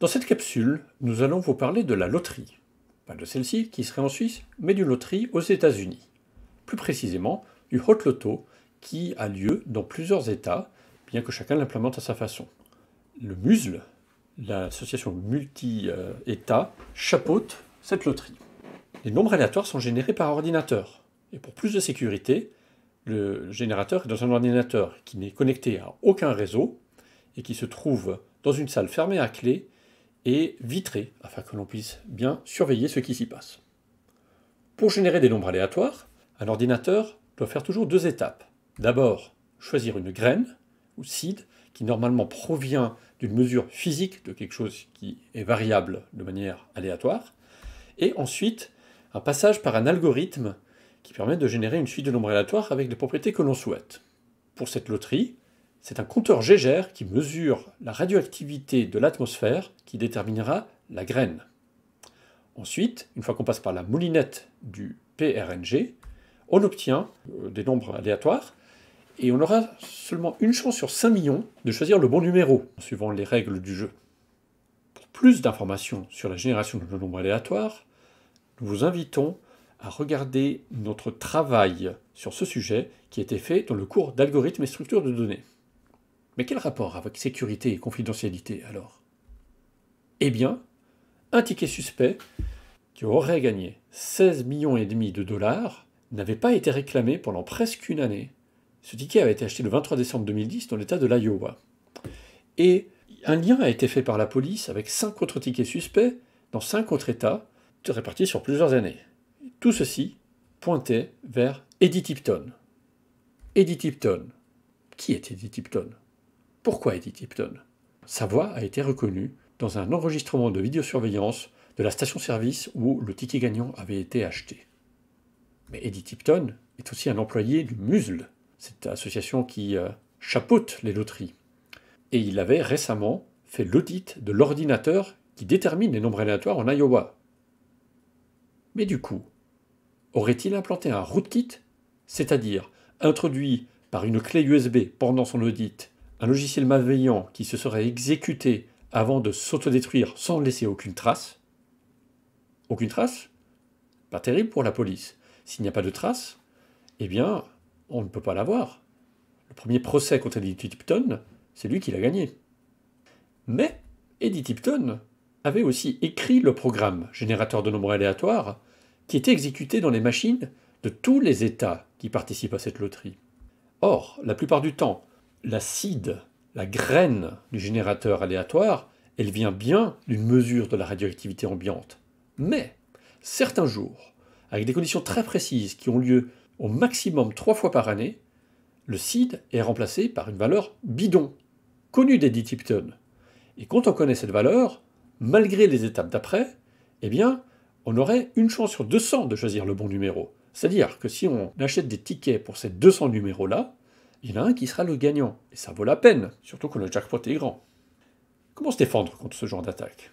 Dans cette capsule, nous allons vous parler de la loterie. Pas de celle-ci qui serait en Suisse, mais d'une loterie aux États-Unis. Plus précisément, du Hot Lotto qui a lieu dans plusieurs États, bien que chacun l'implémente à sa façon. Le MUSLE, l'association multi-État, chapeaute cette loterie. Les nombres aléatoires sont générés par ordinateur. Et pour plus de sécurité, le générateur est dans un ordinateur qui n'est connecté à aucun réseau et qui se trouve dans une salle fermée à clé et vitrée afin que l'on puisse bien surveiller ce qui s'y passe. Pour générer des nombres aléatoires, un ordinateur doit faire toujours deux étapes. D'abord, choisir une graine, ou seed, qui normalement provient d'une mesure physique de quelque chose qui est variable de manière aléatoire, et ensuite un passage par un algorithme qui permet de générer une suite de nombres aléatoires avec les propriétés que l'on souhaite. Pour cette loterie, c'est un compteur Gégère qui mesure la radioactivité de l'atmosphère qui déterminera la graine. Ensuite, une fois qu'on passe par la moulinette du PRNG, on obtient euh, des nombres aléatoires et on aura seulement une chance sur 5 millions de choisir le bon numéro, suivant les règles du jeu. Pour plus d'informations sur la génération de nombres aléatoires, nous vous invitons à regarder notre travail sur ce sujet qui a été fait dans le cours d'algorithmes et structures de données. Mais quel rapport avec sécurité et confidentialité alors Eh bien, un ticket suspect qui aurait gagné 16 millions et demi de dollars n'avait pas été réclamé pendant presque une année. Ce ticket avait été acheté le 23 décembre 2010 dans l'état de l'Iowa. Et un lien a été fait par la police avec cinq autres tickets suspects dans cinq autres États, répartis sur plusieurs années. Tout ceci pointait vers Eddie Tipton. Eddie Tipton. Qui est Eddie Tipton pourquoi Eddie Tipton Sa voix a été reconnue dans un enregistrement de vidéosurveillance de la station-service où le ticket gagnant avait été acheté. Mais Eddie Tipton est aussi un employé du MUSL, cette association qui euh, chapeaute les loteries. Et il avait récemment fait l'audit de l'ordinateur qui détermine les nombres aléatoires en Iowa. Mais du coup, aurait-il implanté un rootkit, c'est-à-dire introduit par une clé USB pendant son audit un logiciel malveillant qui se serait exécuté avant de s'autodétruire sans laisser aucune trace. Aucune trace Pas terrible pour la police. S'il n'y a pas de trace, eh bien, on ne peut pas l'avoir. Le premier procès contre Eddie Tipton, c'est lui qui l'a gagné. Mais Eddie Tipton avait aussi écrit le programme générateur de nombres aléatoires qui était exécuté dans les machines de tous les États qui participent à cette loterie. Or, la plupart du temps, la la graine du générateur aléatoire, elle vient bien d'une mesure de la radioactivité ambiante. Mais, certains jours, avec des conditions très précises qui ont lieu au maximum trois fois par année, le CID est remplacé par une valeur bidon, connue d'Eddie Tipton. Et quand on connaît cette valeur, malgré les étapes d'après, eh bien, on aurait une chance sur 200 de choisir le bon numéro. C'est-à-dire que si on achète des tickets pour ces 200 numéros-là, il y en a un qui sera le gagnant. Et ça vaut la peine, surtout quand le jackpot est grand. Comment se défendre contre ce genre d'attaque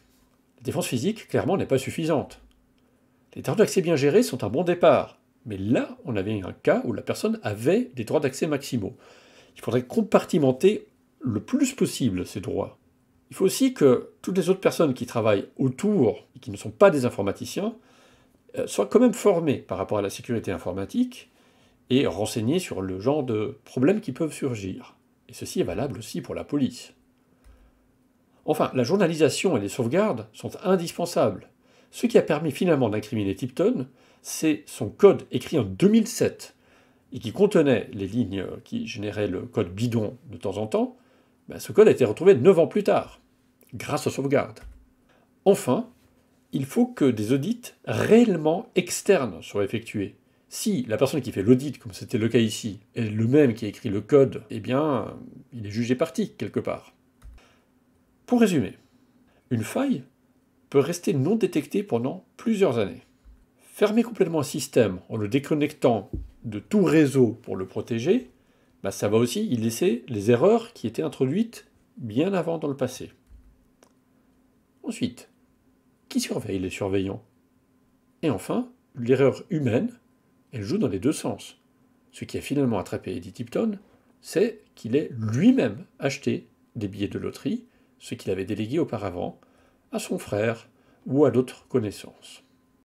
La défense physique, clairement, n'est pas suffisante. Les droits d'accès bien gérés sont un bon départ, mais là, on avait un cas où la personne avait des droits d'accès maximaux. Il faudrait compartimenter le plus possible ces droits. Il faut aussi que toutes les autres personnes qui travaillent autour et qui ne sont pas des informaticiens euh, soient quand même formées par rapport à la sécurité informatique et renseigner sur le genre de problèmes qui peuvent surgir. Et ceci est valable aussi pour la police. Enfin, la journalisation et les sauvegardes sont indispensables. Ce qui a permis finalement d'incriminer Tipton, c'est son code écrit en 2007 et qui contenait les lignes qui généraient le code bidon de temps en temps. Ben ce code a été retrouvé 9 ans plus tard, grâce aux sauvegardes. Enfin, il faut que des audits réellement externes soient effectués si la personne qui fait l'audit, comme c'était le cas ici, est le même qui a écrit le code, eh bien, il est jugé parti, quelque part. Pour résumer, une faille peut rester non détectée pendant plusieurs années. Fermer complètement un système en le déconnectant de tout réseau pour le protéger, bah, ça va aussi y laisser les erreurs qui étaient introduites bien avant dans le passé. Ensuite, qui surveille les surveillants Et enfin, l'erreur humaine elle joue dans les deux sens. Ce qui a finalement attrapé Eddie Tipton, c'est qu'il ait lui-même acheté des billets de loterie, ce qu'il avait délégué auparavant, à son frère ou à d'autres connaissances.